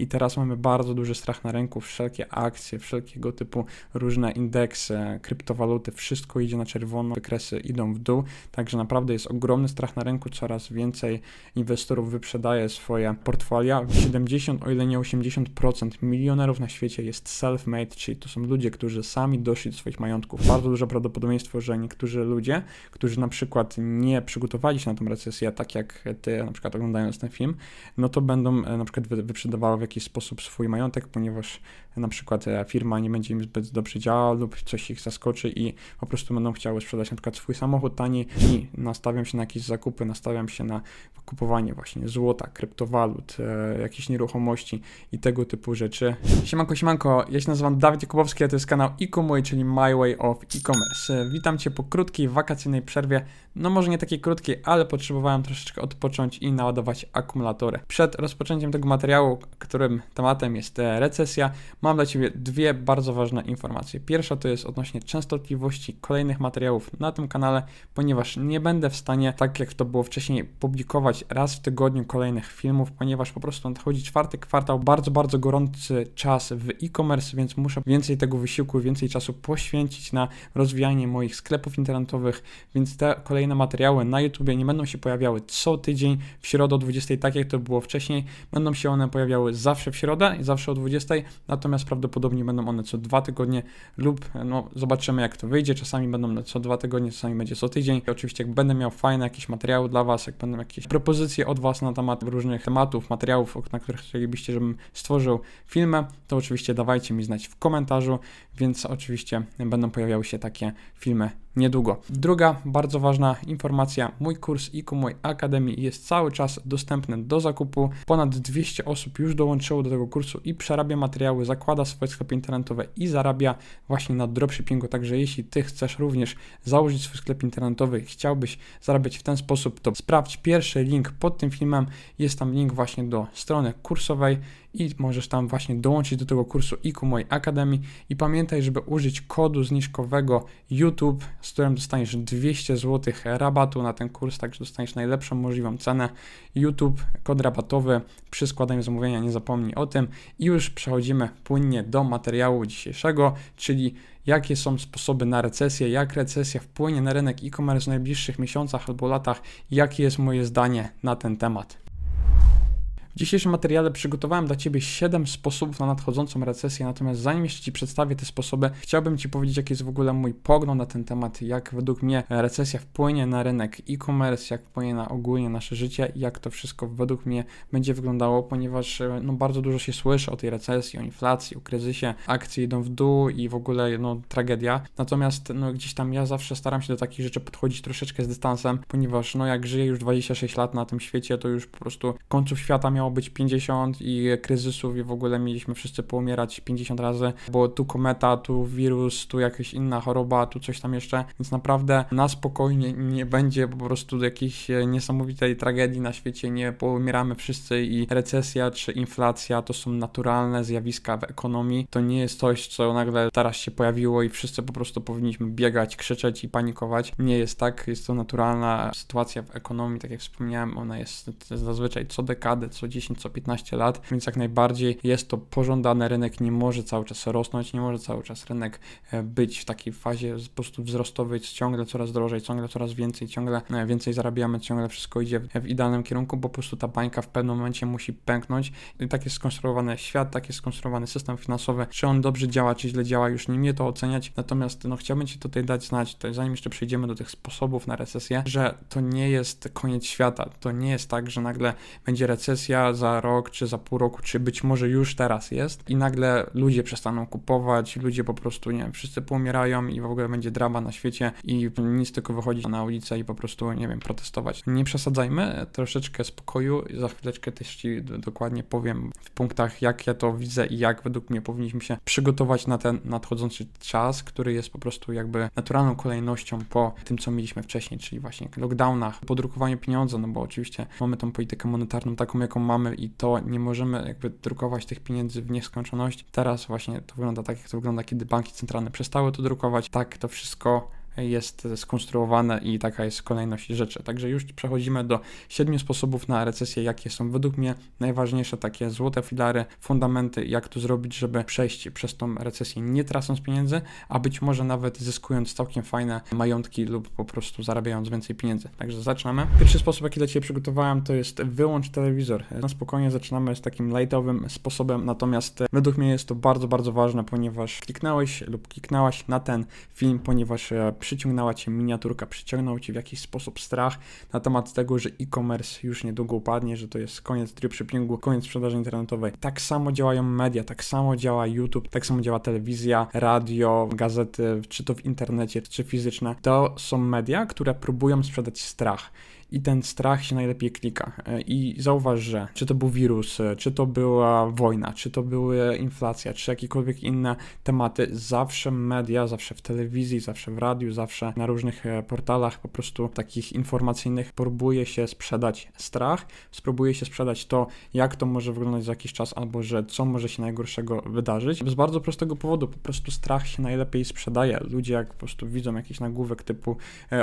i teraz mamy bardzo duży strach na rynku, wszelkie akcje, wszelkiego typu różne indeksy, kryptowaluty, wszystko idzie na czerwono, wykresy idą w dół, także naprawdę jest ogromny strach na rynku, coraz więcej inwestorów wyprzedaje swoje portfolia. 70, o ile nie 80% milionerów na świecie jest self-made, czyli to są ludzie, którzy sami doszli do swoich majątków. Bardzo duże prawdopodobieństwo, że niektórzy ludzie, którzy na przykład nie przygotowali się na tą recesję, tak jak ty na przykład oglądając ten film, no to będą e, na przykład wyprzedawały jakiś sposób swój majątek, ponieważ na przykład e, firma nie będzie im zbyt dobrze działała lub coś ich zaskoczy i po prostu będą chciały sprzedać na przykład swój samochód taniej i nastawiam się na jakieś zakupy, nastawiam się na kupowanie właśnie złota, kryptowalut, e, jakichś nieruchomości i tego typu rzeczy. Siemanko, siemanko, ja się nazywam Dawid Jakubowski, a to jest kanał iComuj, czyli My Way of E-Commerce. Witam Cię po krótkiej wakacyjnej przerwie, no może nie takiej krótkiej, ale potrzebowałem troszeczkę odpocząć i naładować akumulatory. Przed rozpoczęciem tego materiału, którym tematem jest e, recesja, mam dla Ciebie dwie bardzo ważne informacje. Pierwsza to jest odnośnie częstotliwości kolejnych materiałów na tym kanale, ponieważ nie będę w stanie, tak jak to było wcześniej, publikować raz w tygodniu kolejnych filmów, ponieważ po prostu nadchodzi czwarty kwartał, bardzo, bardzo gorący czas w e-commerce, więc muszę więcej tego wysiłku, więcej czasu poświęcić na rozwijanie moich sklepów internetowych, więc te kolejne materiały na YouTube nie będą się pojawiały co tydzień w środę o 20, tak jak to było wcześniej. Będą się one pojawiały zawsze w środę i zawsze o 20, natomiast natomiast prawdopodobnie będą one co dwa tygodnie lub no, zobaczymy jak to wyjdzie, czasami będą one co dwa tygodnie, czasami będzie co tydzień. Oczywiście jak będę miał fajne jakieś materiały dla Was, jak będą jakieś propozycje od Was na temat różnych tematów, materiałów, na których chcielibyście, żebym stworzył filmę, to oczywiście dawajcie mi znać w komentarzu, więc oczywiście będą pojawiały się takie filmy niedługo. Druga bardzo ważna informacja, mój kurs IQ mojej Akademii jest cały czas dostępny do zakupu. Ponad 200 osób już dołączyło do tego kursu i przerabia materiały, zakłada swoje sklepy internetowe i zarabia właśnie na dropshippingu. Także jeśli ty chcesz również założyć swój sklep internetowy i chciałbyś zarabiać w ten sposób, to sprawdź pierwszy link pod tym filmem. Jest tam link właśnie do strony kursowej i możesz tam właśnie dołączyć do tego kursu iku mojej akademii i pamiętaj, żeby użyć kodu zniżkowego YouTube, z którym dostaniesz 200 zł rabatu na ten kurs, także dostaniesz najlepszą możliwą cenę YouTube, kod rabatowy przy składaniu zamówienia, nie zapomnij o tym i już przechodzimy płynnie do materiału dzisiejszego, czyli jakie są sposoby na recesję, jak recesja wpłynie na rynek e-commerce w najbliższych miesiącach albo latach, jakie jest moje zdanie na ten temat. W dzisiejszym materiale przygotowałem dla Ciebie 7 sposobów na nadchodzącą recesję, natomiast zanim jeszcze Ci przedstawię te sposoby, chciałbym Ci powiedzieć, jaki jest w ogóle mój pogląd na ten temat, jak według mnie recesja wpłynie na rynek e-commerce, jak wpłynie na ogólnie nasze życie i jak to wszystko według mnie będzie wyglądało, ponieważ e, no, bardzo dużo się słyszy o tej recesji, o inflacji, o kryzysie, akcje idą w dół i w ogóle no, tragedia. Natomiast no, gdzieś tam ja zawsze staram się do takich rzeczy podchodzić troszeczkę z dystansem, ponieważ no, jak żyję już 26 lat na tym świecie, to już po prostu końców świata miał miało być 50 i kryzysów i w ogóle mieliśmy wszyscy poumierać 50 razy, bo tu kometa, tu wirus, tu jakaś inna choroba, tu coś tam jeszcze, więc naprawdę na spokojnie nie będzie po prostu jakiejś niesamowitej tragedii na świecie, nie poumieramy wszyscy i recesja czy inflacja to są naturalne zjawiska w ekonomii, to nie jest coś, co nagle teraz się pojawiło i wszyscy po prostu powinniśmy biegać, krzyczeć i panikować. Nie jest tak, jest to naturalna sytuacja w ekonomii, tak jak wspomniałem, ona jest zazwyczaj co dekadę, co 10, co 15 lat, więc jak najbardziej jest to pożądane. rynek, nie może cały czas rosnąć, nie może cały czas rynek e, być w takiej fazie po prostu wzrostowej, ciągle coraz drożej, ciągle coraz więcej, ciągle e, więcej zarabiamy, ciągle wszystko idzie w idealnym kierunku, bo po prostu ta bańka w pewnym momencie musi pęknąć i tak jest skonstruowany świat, tak jest skonstruowany system finansowy, czy on dobrze działa, czy źle działa, już nie mnie to oceniać, natomiast no chciałbym Ci tutaj dać znać, tutaj, zanim jeszcze przejdziemy do tych sposobów na recesję, że to nie jest koniec świata, to nie jest tak, że nagle będzie recesja, za rok, czy za pół roku, czy być może już teraz jest i nagle ludzie przestaną kupować, ludzie po prostu, nie wszyscy poumierają i w ogóle będzie drama na świecie i nic tylko wychodzić na ulicę i po prostu, nie wiem, protestować. Nie przesadzajmy, troszeczkę spokoju, za chwileczkę też Ci dokładnie powiem w punktach, jak ja to widzę i jak według mnie powinniśmy się przygotować na ten nadchodzący czas, który jest po prostu jakby naturalną kolejnością po tym, co mieliśmy wcześniej, czyli właśnie lockdownach, podrukowaniu pieniądza, no bo oczywiście mamy tą politykę monetarną taką, jaką mamy i to nie możemy jakby drukować tych pieniędzy w nieskończoność. Teraz właśnie to wygląda tak, jak to wygląda, kiedy banki centralne przestały to drukować. Tak to wszystko jest skonstruowane i taka jest kolejność rzeczy. Także już przechodzimy do siedmiu sposobów na recesję, jakie są według mnie najważniejsze takie złote filary, fundamenty, jak to zrobić, żeby przejść przez tą recesję nie tracąc pieniędzy, a być może nawet zyskując całkiem fajne majątki lub po prostu zarabiając więcej pieniędzy. Także zaczynamy. Pierwszy sposób, jaki dla Ciebie przygotowałem, to jest wyłącz telewizor. Na spokojnie zaczynamy z takim lightowym sposobem, natomiast według mnie jest to bardzo, bardzo ważne, ponieważ kliknąłeś lub kliknęłaś na ten film, ponieważ e, przyciągnęła cię miniaturka, przyciągnął cię w jakiś sposób strach na temat tego, że e-commerce już niedługo upadnie, że to jest koniec tryb shoppingu, koniec sprzedaży internetowej. Tak samo działają media, tak samo działa YouTube, tak samo działa telewizja, radio, gazety, czy to w internecie, czy fizyczne. To są media, które próbują sprzedać strach i ten strach się najlepiej klika. E, I zauważ, że czy to był wirus, e, czy to była wojna, czy to była inflacja, czy jakiekolwiek inne tematy, zawsze media, zawsze w telewizji, zawsze w radiu, zawsze na różnych e, portalach po prostu takich informacyjnych próbuje się sprzedać strach, spróbuje się sprzedać to, jak to może wyglądać za jakiś czas, albo że co może się najgorszego wydarzyć. Z bardzo prostego powodu, po prostu strach się najlepiej sprzedaje. Ludzie jak po prostu widzą jakiś nagłówek typu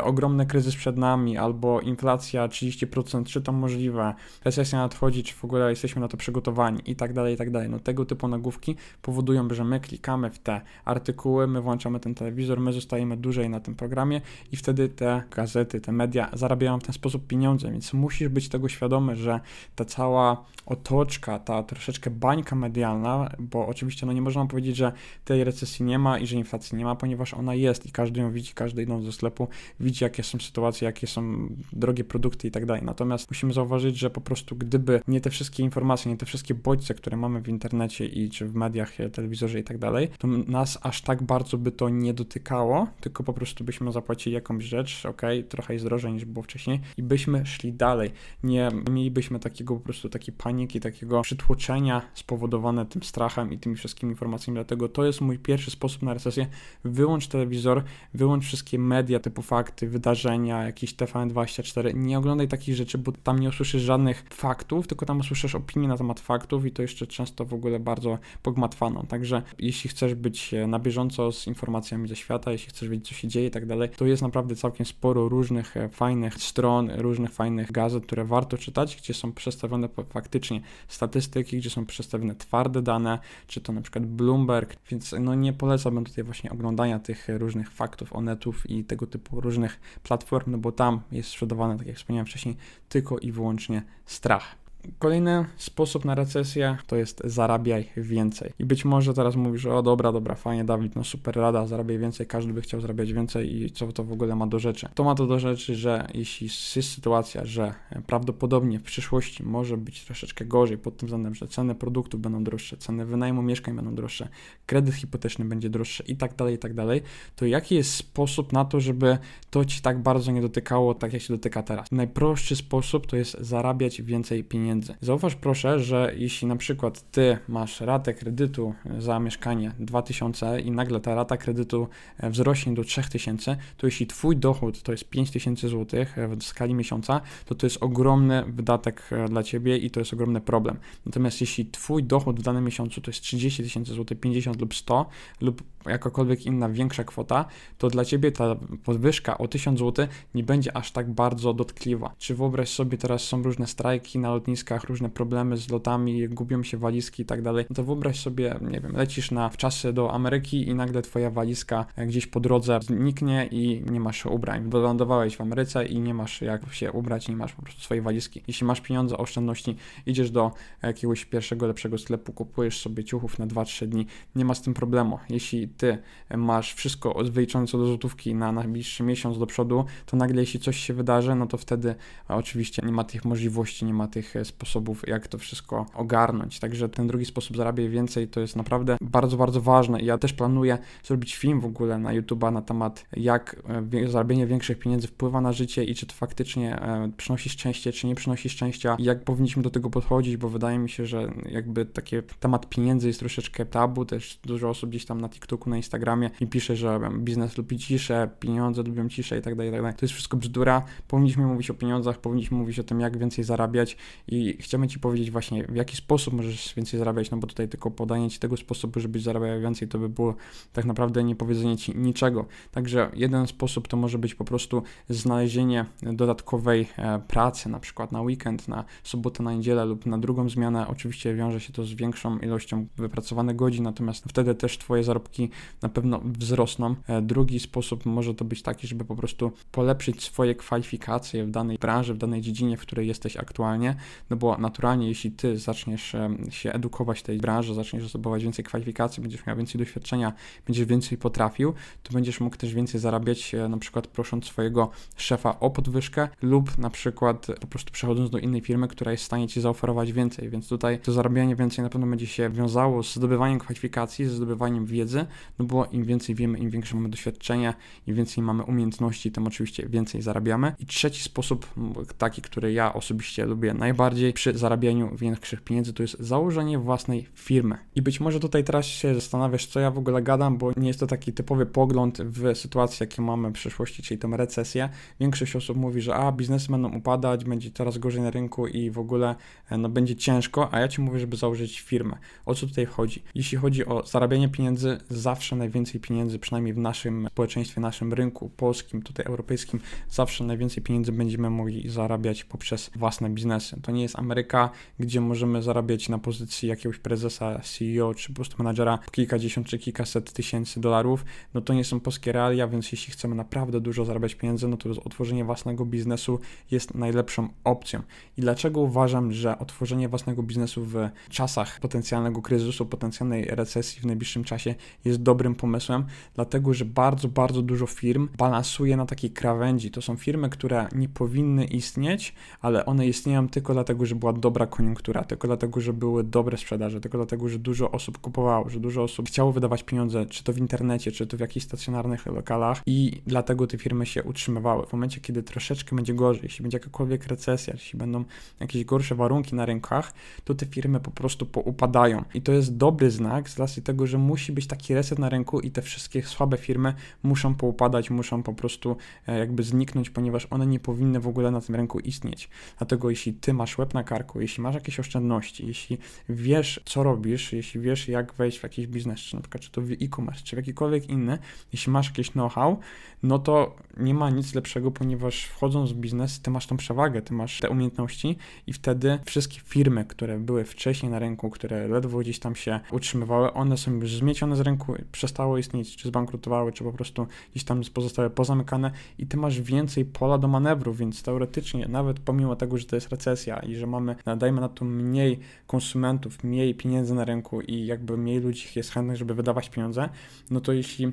ogromny kryzys przed nami, albo inflacja, inflacja 30%, czy to możliwe, recesja nadchodzi, czy w ogóle jesteśmy na to przygotowani i tak dalej, i tak dalej. No tego typu nagłówki powodują, że my klikamy w te artykuły, my włączamy ten telewizor, my zostajemy dłużej na tym programie i wtedy te gazety, te media zarabiają w ten sposób pieniądze, więc musisz być tego świadomy, że ta cała otoczka, ta troszeczkę bańka medialna, bo oczywiście no nie można powiedzieć, że tej recesji nie ma i że inflacji nie ma, ponieważ ona jest i każdy ją widzi, każdy idąc do sklepu widzi, jakie są sytuacje, jakie są drogie produkty i tak dalej. Natomiast musimy zauważyć, że po prostu gdyby nie te wszystkie informacje, nie te wszystkie bodźce, które mamy w internecie i czy w mediach, e, telewizorze i tak dalej, to nas aż tak bardzo by to nie dotykało, tylko po prostu byśmy zapłacili jakąś rzecz, ok, trochę jest drożej niż było wcześniej i byśmy szli dalej. Nie mielibyśmy takiego po prostu takiej paniki, takiego przytłoczenia spowodowane tym strachem i tymi wszystkimi informacjami, dlatego to jest mój pierwszy sposób na recesję. Wyłącz telewizor, wyłącz wszystkie media typu fakty, wydarzenia, jakieś TVN24, nie oglądaj takich rzeczy, bo tam nie usłyszysz żadnych faktów, tylko tam usłyszysz opinie na temat faktów i to jeszcze często w ogóle bardzo pogmatwaną. Także jeśli chcesz być e, na bieżąco z informacjami ze świata, jeśli chcesz wiedzieć, co się dzieje i tak dalej, to jest naprawdę całkiem sporo różnych e, fajnych stron, różnych fajnych gazet, które warto czytać, gdzie są przedstawione faktycznie statystyki, gdzie są przedstawione twarde dane, czy to na przykład Bloomberg, więc e, no nie polecałbym tutaj właśnie oglądania tych różnych faktów, onetów i tego typu różnych platform, no bo tam jest sprzedawane takie jak wspomniałem wcześniej, tylko i wyłącznie strach. Kolejny sposób na recesję to jest zarabiaj więcej. I być może teraz mówisz, o dobra, dobra, fajnie Dawid, no super rada, zarabiaj więcej, każdy by chciał zarabiać więcej i co to w ogóle ma do rzeczy. To ma to do rzeczy, że jeśli jest sytuacja, że prawdopodobnie w przyszłości może być troszeczkę gorzej pod tym względem, że ceny produktów będą droższe, ceny wynajmu mieszkań będą droższe, kredyt hipoteczny będzie droższy i tak dalej, i tak dalej, to jaki jest sposób na to, żeby to Ci tak bardzo nie dotykało, tak jak się dotyka teraz? Najprostszy sposób to jest zarabiać więcej pieniędzy pieniędzy. Zauważ proszę, że jeśli na przykład ty masz ratę kredytu za mieszkanie 2000 i nagle ta rata kredytu e, wzrośnie do 3000, to jeśli twój dochód to jest 5000 zł e, w skali miesiąca, to to jest ogromny wydatek e, dla ciebie i to jest ogromny problem. Natomiast jeśli twój dochód w danym miesiącu to jest 30 tysięcy złotych, 50 lub 100 lub jakakolwiek inna większa kwota, to dla ciebie ta podwyżka o 1000 zł nie będzie aż tak bardzo dotkliwa. Czy wyobraź sobie teraz są różne strajki na lotnisku, lotniskach różne problemy z lotami, gubią się walizki i tak dalej, no to wyobraź sobie, nie wiem, lecisz na wczasy do Ameryki i nagle twoja walizka gdzieś po drodze zniknie i nie masz ubrań. Wylądowałeś w Ameryce i nie masz jak się ubrać, nie masz po prostu swojej walizki. Jeśli masz pieniądze, oszczędności, idziesz do jakiegoś pierwszego, lepszego sklepu, kupujesz sobie ciuchów na 2-3 dni, nie ma z tym problemu. Jeśli ty masz wszystko wyliczone co do złotówki na najbliższy miesiąc do przodu, to nagle jeśli coś się wydarzy, no to wtedy oczywiście nie ma tych możliwości, nie ma tych sposobów, jak to wszystko ogarnąć. Także ten drugi sposób zarabiaj więcej to jest naprawdę bardzo, bardzo ważne. I ja też planuję zrobić film w ogóle na YouTube'a na temat, jak e, zarabienie większych pieniędzy wpływa na życie i czy to faktycznie e, przynosi szczęście, czy nie przynosi szczęścia, jak powinniśmy do tego podchodzić, bo wydaje mi się, że jakby taki temat pieniędzy jest troszeczkę tabu. Też dużo osób gdzieś tam na TikToku, na Instagramie i pisze, że biznes lubi ciszę, pieniądze lubią ciszę i tak dalej, i tak dalej. To jest wszystko bzdura. Powinniśmy mówić o pieniądzach, powinniśmy mówić o tym, jak więcej zarabiać i i chcemy Ci powiedzieć właśnie, w jaki sposób możesz więcej zarabiać, no bo tutaj tylko podanie Ci tego sposobu, żebyś zarabiał więcej, to by było tak naprawdę nie powiedzenie Ci niczego. Także jeden sposób to może być po prostu znalezienie dodatkowej e, pracy, na przykład na weekend, na sobotę, na niedzielę lub na drugą zmianę. Oczywiście wiąże się to z większą ilością wypracowanych godzin, natomiast wtedy też Twoje zarobki na pewno wzrosną. E, drugi sposób może to być taki, żeby po prostu polepszyć swoje kwalifikacje w danej branży, w danej dziedzinie, w której jesteś aktualnie no bo naturalnie jeśli ty zaczniesz się edukować w tej branży, zaczniesz zdobywać więcej kwalifikacji, będziesz miał więcej doświadczenia, będziesz więcej potrafił, to będziesz mógł też więcej zarabiać, e, na przykład prosząc swojego szefa o podwyżkę lub na przykład po prostu przechodząc do innej firmy, która jest w stanie ci zaoferować więcej, więc tutaj to zarabianie więcej na pewno będzie się wiązało z zdobywaniem kwalifikacji, ze zdobywaniem wiedzy, no bo im więcej wiemy, im większe mamy doświadczenie, im więcej mamy umiejętności, tym oczywiście więcej zarabiamy. I trzeci sposób, taki, który ja osobiście lubię najbardziej, bardziej przy zarabianiu większych pieniędzy, to jest założenie własnej firmy. I być może tutaj teraz się zastanawiasz, co ja w ogóle gadam, bo nie jest to taki typowy pogląd w sytuacji, jakie mamy w przyszłości, czyli tą recesję. Większość osób mówi, że a, biznesy będą upadać, będzie coraz gorzej na rynku i w ogóle e, no, będzie ciężko, a ja ci mówię, żeby założyć firmę. O co tutaj chodzi? Jeśli chodzi o zarabianie pieniędzy, zawsze najwięcej pieniędzy, przynajmniej w naszym społeczeństwie, naszym rynku polskim, tutaj europejskim, zawsze najwięcej pieniędzy będziemy mogli zarabiać poprzez własne biznesy. To nie jest Ameryka, gdzie możemy zarabiać na pozycji jakiegoś prezesa, CEO czy po prostu menadżera kilkadziesiąt czy kilkaset tysięcy dolarów, no to nie są polskie realia, więc jeśli chcemy naprawdę dużo zarabiać pieniędzy, no to otworzenie własnego biznesu jest najlepszą opcją. I dlaczego uważam, że otworzenie własnego biznesu w czasach potencjalnego kryzysu, potencjalnej recesji w najbliższym czasie jest dobrym pomysłem, dlatego że bardzo, bardzo dużo firm balansuje na takiej krawędzi. To są firmy, które nie powinny istnieć, ale one istnieją tylko dlatego, dlatego, że była dobra koniunktura, tylko dlatego, że były dobre sprzedaże, tylko dlatego, że dużo osób kupowało, że dużo osób chciało wydawać pieniądze, czy to w internecie, czy to w jakichś stacjonarnych lokalach i dlatego te firmy się utrzymywały. W momencie, kiedy troszeczkę będzie gorzej, jeśli będzie jakakolwiek recesja, jeśli będą jakieś gorsze warunki na rynkach, to te firmy po prostu poupadają. I to jest dobry znak z racji tego, że musi być taki reset na rynku i te wszystkie słabe firmy muszą poupadać, muszą po prostu e, jakby zniknąć, ponieważ one nie powinny w ogóle na tym rynku istnieć. Dlatego jeśli ty masz web łeb na karku, jeśli masz jakieś oszczędności, jeśli wiesz, co robisz, jeśli wiesz, jak wejść w jakiś biznes, czy na przykład czy to w e-commerce, czy w jakikolwiek inny, jeśli masz jakieś know-how, no to nie ma nic lepszego, ponieważ wchodząc w biznes, ty masz tą przewagę, ty masz te umiejętności i wtedy wszystkie firmy, które były wcześniej na rynku, które ledwo gdzieś tam się utrzymywały, one są już zmiecione z rynku, przestało istnieć, czy zbankrutowały, czy po prostu gdzieś tam pozostały pozamykane i ty masz więcej pola do manewru, więc teoretycznie, nawet pomimo tego, że to jest recesja i że mamy, nadajmy na to mniej konsumentów, mniej pieniędzy na rynku i jakby mniej ludzi jest chętnych, żeby wydawać pieniądze, no to jeśli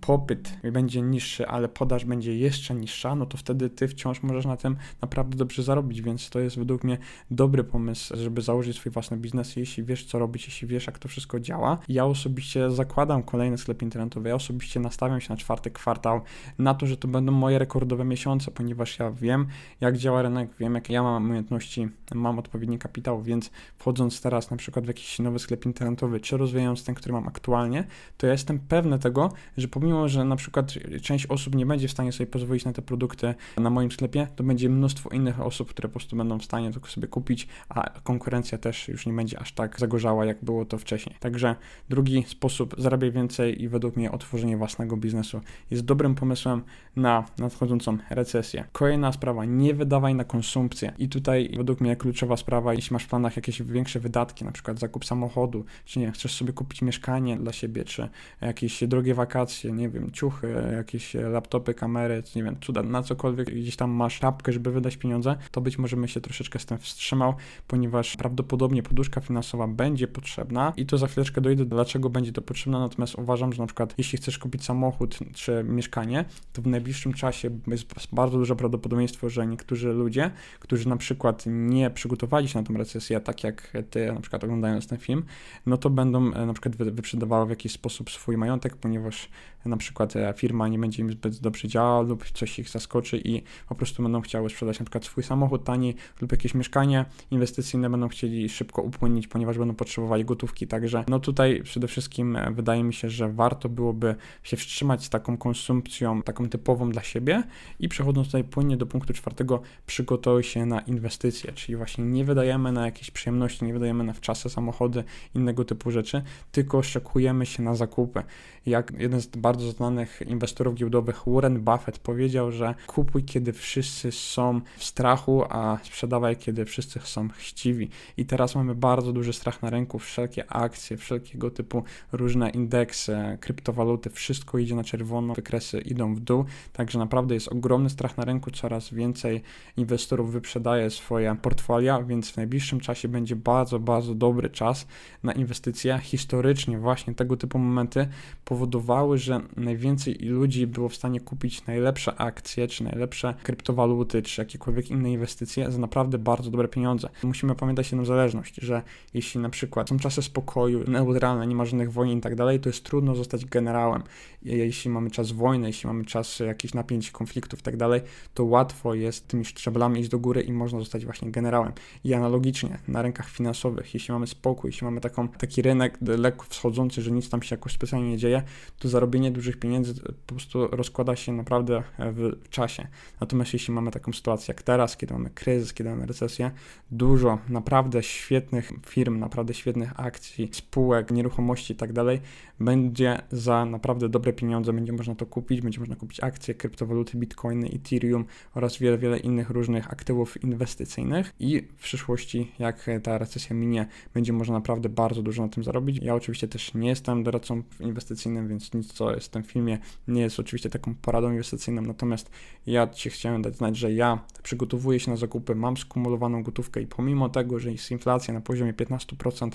popyt będzie niższy, ale podaż będzie jeszcze niższa, no to wtedy ty wciąż możesz na tym naprawdę dobrze zarobić, więc to jest według mnie dobry pomysł, żeby założyć swój własny biznes, jeśli wiesz co robić, jeśli wiesz jak to wszystko działa. Ja osobiście zakładam kolejny sklep internetowy, ja osobiście nastawiam się na czwarty kwartał, na to, że to będą moje rekordowe miesiące, ponieważ ja wiem jak działa rynek, wiem jakie ja mam umiejętności mam odpowiedni kapitał, więc wchodząc teraz na przykład w jakiś nowy sklep internetowy, czy rozwijając ten, który mam aktualnie, to ja jestem pewny tego, że pomimo, że na przykład część osób nie będzie w stanie sobie pozwolić na te produkty na moim sklepie, to będzie mnóstwo innych osób, które po prostu będą w stanie to sobie kupić, a konkurencja też już nie będzie aż tak zagorzała, jak było to wcześniej. Także drugi sposób, zarabiaj więcej i według mnie otworzenie własnego biznesu jest dobrym pomysłem na nadchodzącą recesję. Kolejna sprawa, nie wydawaj na konsumpcję i tutaj według mnie kluczowa sprawa, jeśli masz w planach jakieś większe wydatki, na przykład zakup samochodu, czy nie, chcesz sobie kupić mieszkanie dla siebie, czy jakieś drogie wakacje, nie wiem, ciuchy, jakieś laptopy, kamery, nie wiem, cuda, na cokolwiek gdzieś tam masz czapkę, żeby wydać pieniądze, to być może bym się troszeczkę z tym wstrzymał, ponieważ prawdopodobnie poduszka finansowa będzie potrzebna i to za chwileczkę dojdę, dlaczego będzie to potrzebne, natomiast uważam, że na przykład jeśli chcesz kupić samochód czy mieszkanie, to w najbliższym czasie jest bardzo duże prawdopodobieństwo, że niektórzy ludzie, którzy na przykład nie nie przygotowali się na tą recesję, tak jak ty na przykład oglądając ten film, no to będą e, na przykład wyprzedawały w jakiś sposób swój majątek, ponieważ na przykład e, firma nie będzie im zbyt dobrze działała lub coś ich zaskoczy i po prostu będą chciały sprzedać na przykład swój samochód taniej lub jakieś mieszkanie inwestycyjne będą chcieli szybko upłynąć, ponieważ będą potrzebowali gotówki, także no tutaj przede wszystkim e, wydaje mi się, że warto byłoby się wstrzymać z taką konsumpcją, taką typową dla siebie i przechodząc tutaj płynnie do punktu czwartego, przygotuj się na inwestycje, czyli właśnie nie wydajemy na jakieś przyjemności, nie wydajemy na wczasy samochody, innego typu rzeczy, tylko szykujemy się na zakupy jak jeden z bardzo znanych inwestorów giełdowych Warren Buffett powiedział, że kupuj kiedy wszyscy są w strachu, a sprzedawaj kiedy wszyscy są chciwi. I teraz mamy bardzo duży strach na rynku, wszelkie akcje, wszelkiego typu różne indeksy, kryptowaluty, wszystko idzie na czerwono, wykresy idą w dół, także naprawdę jest ogromny strach na rynku, coraz więcej inwestorów wyprzedaje swoje portfolia, więc w najbliższym czasie będzie bardzo, bardzo dobry czas na inwestycje. Historycznie właśnie tego typu momenty powodują powodowały, że najwięcej ludzi było w stanie kupić najlepsze akcje, czy najlepsze kryptowaluty, czy jakiekolwiek inne inwestycje za naprawdę bardzo dobre pieniądze. Musimy pamiętać jedną zależność, że jeśli na przykład są czasy spokoju, neutralne, nie ma żadnych wojen i tak dalej, to jest trudno zostać generałem. Jeśli mamy czas wojny, jeśli mamy czas jakichś napięć, konfliktów i tak dalej, to łatwo jest tymi szczeblami iść do góry i można zostać właśnie generałem. I analogicznie na rynkach finansowych, jeśli mamy spokój, jeśli mamy taką, taki rynek lekko wschodzący, że nic tam się jakoś specjalnie nie dzieje, to zarobienie dużych pieniędzy po prostu rozkłada się naprawdę e, w czasie. Natomiast jeśli mamy taką sytuację jak teraz, kiedy mamy kryzys, kiedy mamy recesję, dużo naprawdę świetnych firm, naprawdę świetnych akcji, spółek, nieruchomości i tak dalej, będzie za naprawdę dobre pieniądze, będzie można to kupić, będzie można kupić akcje, kryptowaluty, bitcoiny, ethereum oraz wiele, wiele innych różnych aktywów inwestycyjnych i w przyszłości, jak e, ta recesja minie, będzie można naprawdę bardzo dużo na tym zarobić. Ja oczywiście też nie jestem doradcą inwestycyjnym, więc nic, co jest w tym filmie, nie jest oczywiście taką poradą inwestycyjną. Natomiast ja Ci chciałem dać znać, że ja przygotowuję się na zakupy, mam skumulowaną gotówkę i pomimo tego, że jest inflacja na poziomie 15%,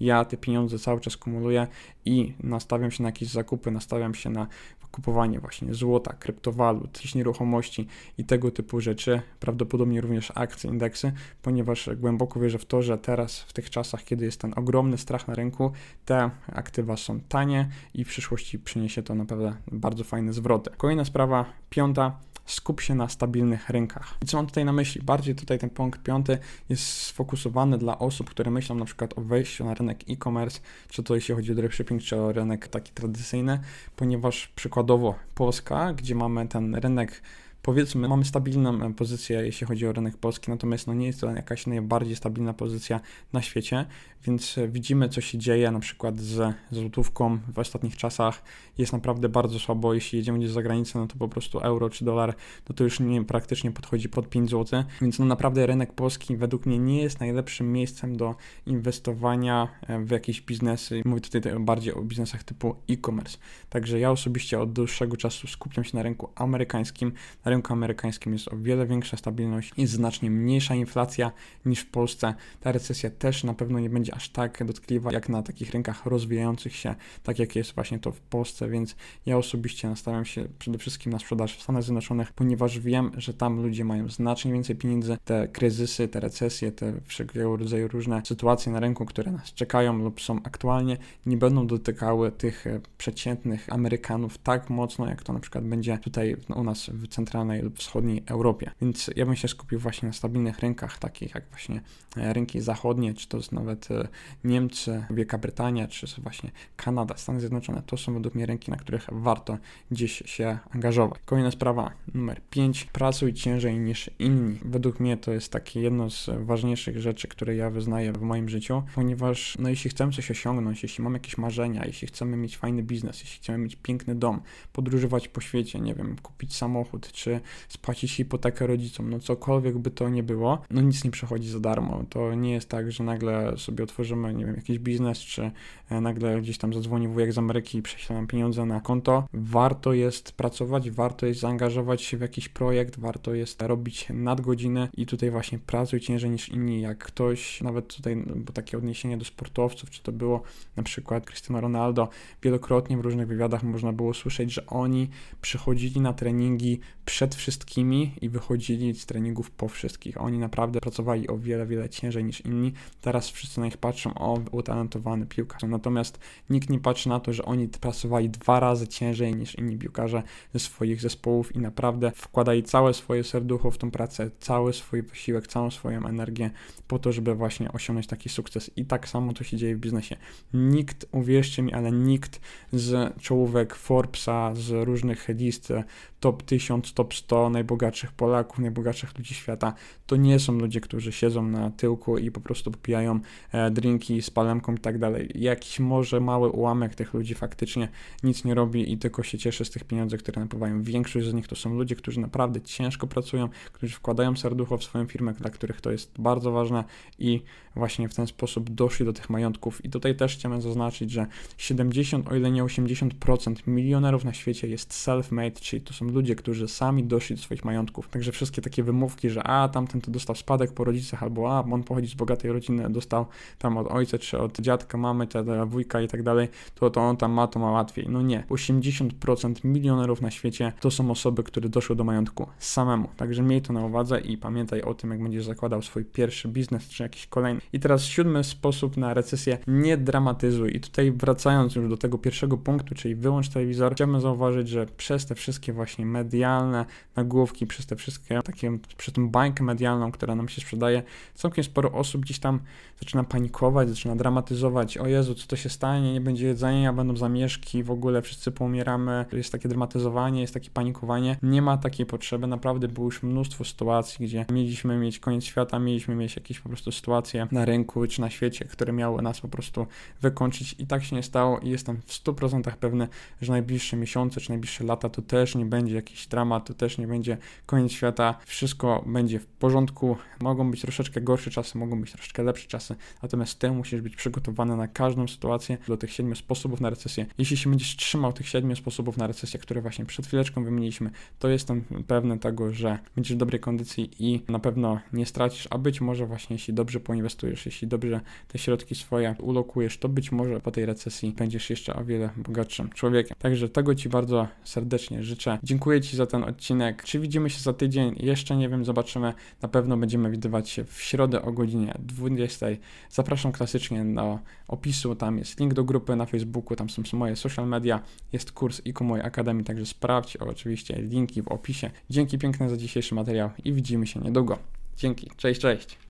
ja te pieniądze cały czas kumuluję i nastawiam się na jakieś zakupy, nastawiam się na kupowanie właśnie złota, kryptowalut, jakichś nieruchomości i tego typu rzeczy, prawdopodobnie również akcje, indeksy, ponieważ głęboko wierzę w to, że teraz w tych czasach, kiedy jest ten ogromny strach na rynku, te aktywa są tanie i w przyszłości przyszłości przyniesie to naprawdę bardzo fajne zwroty. Kolejna sprawa, piąta, skup się na stabilnych rynkach. I co mam tutaj na myśli? Bardziej tutaj ten punkt piąty jest sfokusowany dla osób, które myślą na przykład o wejściu na rynek e-commerce, czy to jeśli chodzi o dropshipping, czy o rynek taki tradycyjny, ponieważ przykładowo Polska, gdzie mamy ten rynek powiedzmy, mamy stabilną e, pozycję, jeśli chodzi o rynek polski, natomiast no nie jest to jakaś najbardziej stabilna pozycja na świecie, więc e, widzimy, co się dzieje na przykład z złotówką w ostatnich czasach. Jest naprawdę bardzo słabo, jeśli jedziemy gdzieś za granicę, no to po prostu euro czy dolar, no to już nie, praktycznie podchodzi pod 5 zł, więc no naprawdę rynek polski według mnie nie jest najlepszym miejscem do inwestowania e, w jakieś biznesy. Mówię tutaj bardziej o biznesach typu e-commerce. Także ja osobiście od dłuższego czasu skupiam się na rynku amerykańskim, na rynku rynku amerykańskim jest o wiele większa stabilność i znacznie mniejsza inflacja niż w Polsce. Ta recesja też na pewno nie będzie aż tak dotkliwa jak na takich rynkach rozwijających się, tak jak jest właśnie to w Polsce, więc ja osobiście nastawiam się przede wszystkim na sprzedaż w Stanach Zjednoczonych, ponieważ wiem, że tam ludzie mają znacznie więcej pieniędzy. Te kryzysy, te recesje, te wszelkiego rodzaju różne sytuacje na rynku, które nas czekają lub są aktualnie, nie będą dotykały tych przeciętnych Amerykanów tak mocno, jak to na przykład będzie tutaj u nas w centralnym centralnej lub wschodniej Europie. Więc ja bym się skupił właśnie na stabilnych rynkach, takich jak właśnie e, rynki zachodnie, czy to jest nawet e, Niemcy, Wielka Brytania, czy to właśnie Kanada, Stany Zjednoczone. To są według mnie rynki, na których warto dziś się angażować. Kolejna sprawa numer 5. Pracuj ciężej niż inni. Według mnie to jest takie jedno z ważniejszych rzeczy, które ja wyznaję w moim życiu, ponieważ no, jeśli chcemy coś osiągnąć, jeśli mamy jakieś marzenia, jeśli chcemy mieć fajny biznes, jeśli chcemy mieć piękny dom, podróżować po świecie, nie wiem, kupić samochód, czy czy spłacić hipotekę rodzicom, no cokolwiek by to nie było, no nic nie przechodzi za darmo. To nie jest tak, że nagle sobie otworzymy, nie wiem, jakiś biznes, czy e, nagle gdzieś tam zadzwoni wujek z Ameryki i prześle nam pieniądze na konto. Warto jest pracować, warto jest zaangażować się w jakiś projekt, warto jest robić nadgodziny i tutaj właśnie pracuj ciężej niż inni. Jak ktoś, nawet tutaj, bo takie odniesienie do sportowców, czy to było na przykład Cristiano Ronaldo, wielokrotnie w różnych wywiadach można było słyszeć, że oni przychodzili na treningi przy przed wszystkimi i wychodzili z treningów po wszystkich. Oni naprawdę pracowali o wiele, wiele ciężej niż inni. Teraz wszyscy na nich patrzą, o, utalentowany piłkarz. Natomiast nikt nie patrzy na to, że oni pracowali dwa razy ciężej niż inni piłkarze ze swoich zespołów i naprawdę wkładali całe swoje serducho w tą pracę, cały swój wysiłek, całą swoją energię po to, żeby właśnie osiągnąć taki sukces. I tak samo to się dzieje w biznesie. Nikt, uwierzcie mi, ale nikt z czołówek Forbesa, z różnych list e, top 1000, top top 100 najbogatszych Polaków, najbogatszych ludzi świata, to nie są ludzie, którzy siedzą na tyłku i po prostu popijają e, drinki z palemką i tak dalej. Jakiś może mały ułamek tych ludzi faktycznie nic nie robi i tylko się cieszy z tych pieniędzy, które napływają. Większość z nich to są ludzie, którzy naprawdę ciężko pracują, którzy wkładają serducho w swoją firmę, dla których to jest bardzo ważne i właśnie w ten sposób doszli do tych majątków. I tutaj też chciałem zaznaczyć, że 70, o ile nie 80% milionerów na świecie jest self-made, czyli to są ludzie, którzy sami sami doszli do swoich majątków. Także wszystkie takie wymówki, że a tamten to dostał spadek po rodzicach, albo a on pochodzi z bogatej rodziny, dostał tam od ojca, czy od dziadka, mamy, tada, wujka i tak dalej, to, to on tam ma, to ma łatwiej. No nie. 80% milionerów na świecie to są osoby, które doszły do majątku samemu. Także miej to na uwadze i pamiętaj o tym, jak będziesz zakładał swój pierwszy biznes, czy jakiś kolejny. I teraz siódmy sposób na recesję, nie dramatyzuj. I tutaj wracając już do tego pierwszego punktu, czyli wyłącz telewizor, chciałbym zauważyć, że przez te wszystkie właśnie medialne nagłówki, przez te wszystkie, takie, przez tą bańkę medialną, która nam się sprzedaje, całkiem sporo osób gdzieś tam zaczyna panikować, zaczyna dramatyzować, o Jezu, co to się stanie, nie będzie jedzenia, będą zamieszki, w ogóle wszyscy poumieramy, jest takie dramatyzowanie, jest takie panikowanie, nie ma takiej potrzeby, naprawdę było już mnóstwo sytuacji, gdzie mieliśmy mieć koniec świata, mieliśmy mieć jakieś po prostu sytuacje na rynku czy na świecie, które miały nas po prostu wykończyć i tak się nie stało i jestem w 100% pewny, że najbliższe miesiące czy najbliższe lata to też nie będzie jakiś dramat, też nie będzie koniec świata, wszystko będzie w porządku. Mogą być troszeczkę gorsze czasy, mogą być troszeczkę lepsze czasy, natomiast ty musisz być przygotowany na każdą sytuację do tych siedmiu sposobów na recesję. Jeśli się będziesz trzymał tych siedmiu sposobów na recesję, które właśnie przed chwileczką wymieniliśmy, to jestem pewny tego, że będziesz w dobrej kondycji i na pewno nie stracisz, a być może właśnie jeśli dobrze poinwestujesz, jeśli dobrze te środki swoje ulokujesz, to być może po tej recesji będziesz jeszcze o wiele bogatszym człowiekiem. Także tego Ci bardzo serdecznie życzę. Dziękuję Ci za ten odcinek odcinek. Czy widzimy się za tydzień? Jeszcze nie wiem, zobaczymy. Na pewno będziemy widywać się w środę o godzinie 20. Zapraszam klasycznie do opisu, tam jest link do grupy na Facebooku, tam są moje social media, jest kurs ku mojej akademii, także sprawdź oczywiście linki w opisie. Dzięki piękne za dzisiejszy materiał i widzimy się niedługo. Dzięki, cześć, cześć.